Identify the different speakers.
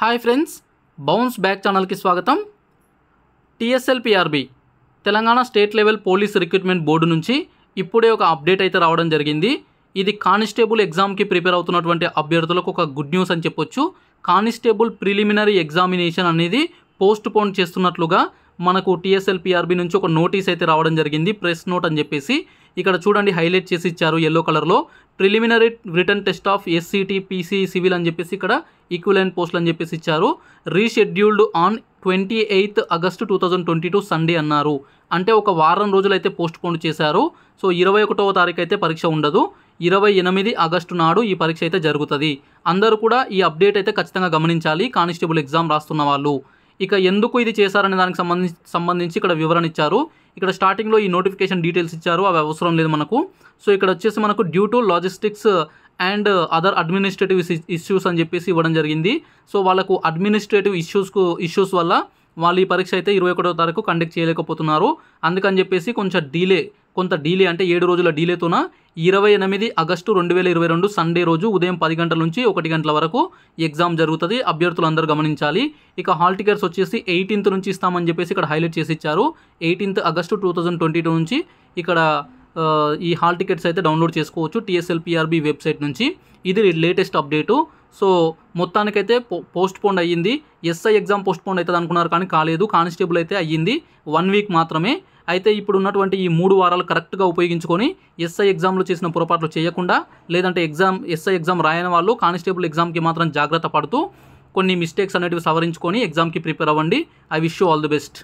Speaker 1: hi friends bounce back ఛానల్కి స్వాగతం TSLPRB Telangana state level police recruitment board నుంచి ఇప్పుడే ఒక అప్డేట్ అయితే రావడం జరిగింది ఇది కానిస్టేబుల్ ఎగ్జామ్కి ప్రిపేర్ అవుతున్నటువంటి అభ్యర్థులకు ఒక గుడ్ న్యూస్ అని చెప్పొచ్చు కానిస్టేబుల్ ప్రిలిమినరీ ఎగ్జామినేషన్ అనేది పోస్ట్ పోన్ చేస్తున్నట్లుగా మనకు టీఎస్ఎల్పిఆర్బీ నుంచి ఒక నోటీస్ అయితే రావడం జరిగింది ప్రెస్ నోట్ అని చెప్పేసి ఇక్కడ చూడండి హైలైట్ చేసి ఇచ్చారు ఎల్లో కలర్లో preliminary written test of SCT PC civil అని చెప్పేసి ఇక్కడ ఈక్వలైన్ పోస్టులు అని చెప్పేసి ఇచ్చారు rescheduled on twenty eighth August two thousand twenty two Sunday అన్నారు అంటే ఒక వారం రోజులైతే పోస్ట్ పోన్ చేశారు సో ఇరవై ఒకటవ తారీఖు అయితే పరీక్ష ఉండదు ఇరవై ఎనిమిది ఆగస్టు నాడు ఈ పరీక్ష అయితే జరుగుతుంది అందరూ కూడా ఈ అప్డేట్ అయితే ఖచ్చితంగా గమనించాలి కానిస్టేబుల్ ఎగ్జామ్ రాస్తున్న వాళ్ళు ఇక ఎందుకు ఇది చేశారనే దానికి సంబంధించి సంబంధించి ఇక్కడ వివరణ ఇచ్చారు ఇక్కడ స్టార్టింగ్లో ఈ నోటిఫికేషన్ డీటెయిల్స్ ఇచ్చారు అవి అవసరం లేదు మనకు సో ఇక్కడ వచ్చేసి మనకు due to logistics and other administrative issues అని చెప్పేసి ఇవ్వడం జరిగింది సో వాళ్ళకు అడ్మినిస్ట్రేటివ్ ఇష్యూస్కు ఇష్యూస్ వల్ల వాళ్ళు ఈ పరీక్ష అయితే ఇరవై ఒకటో తారీఖు కండక్ట్ చేయలేకపోతున్నారు అందుకని చెప్పేసి కొంచెం డీలే కొంత డీలే అంటే ఏడు రోజుల డీలేతోన ఇరవై ఎనిమిది ఆగస్టు రెండు వేల ఇరవై రెండు సండే రోజు ఉదయం పది గంటల నుంచి ఒకటి గంటల వరకు ఎగ్జామ్ జరుగుతుంది అభ్యర్థులు అందరూ గమనించాలి ఇక హాల్ టికెట్స్ వచ్చేసి ఎయిటీన్త్ నుంచి ఇస్తామని చెప్పేసి ఇక్కడ హైలైట్ చేసి ఇచ్చారు eighteenth August two thousand twenty two నుంచి ఇక్కడ ఈ హాల్ టికెట్స్ అయితే డౌన్లోడ్ చేసుకోవచ్చు టీఎస్ఎల్పిఆర్బి వెబ్సైట్ నుంచి ఇది లేటెస్ట్ అప్డేటు సో మొత్తానికైతే పోస్ట్ పోన్ అయ్యింది ఎస్ఐ ఎగ్జామ్ పోస్ట్ పోన్ అవుతుంది అనుకున్నారు కానీ కాలేదు కానిస్టేబుల్ అయితే అయ్యింది వన్ వీక్ మాత్రమే అయితే ఇప్పుడు ఉన్నటువంటి ఈ మూడు వారాలు కరెక్ట్గా ఉపయోగించుకొని ఎస్ఐ ఎగ్జామ్లో చేసిన పొరపాట్లు చేయకుండా లేదంటే ఎగ్జామ్ ఎస్ఐ ఎగ్జామ్ రాయని వాళ్ళు కానిస్టేబుల్ ఎగ్జామ్కి మాత్రం జాగ్రత్త పడుతూ కొన్ని మిస్టేక్స్ అనేటివి సవరించుకొని ఎగ్జామ్కి ప్రిపేర్ అవ్వండి I wish you all the best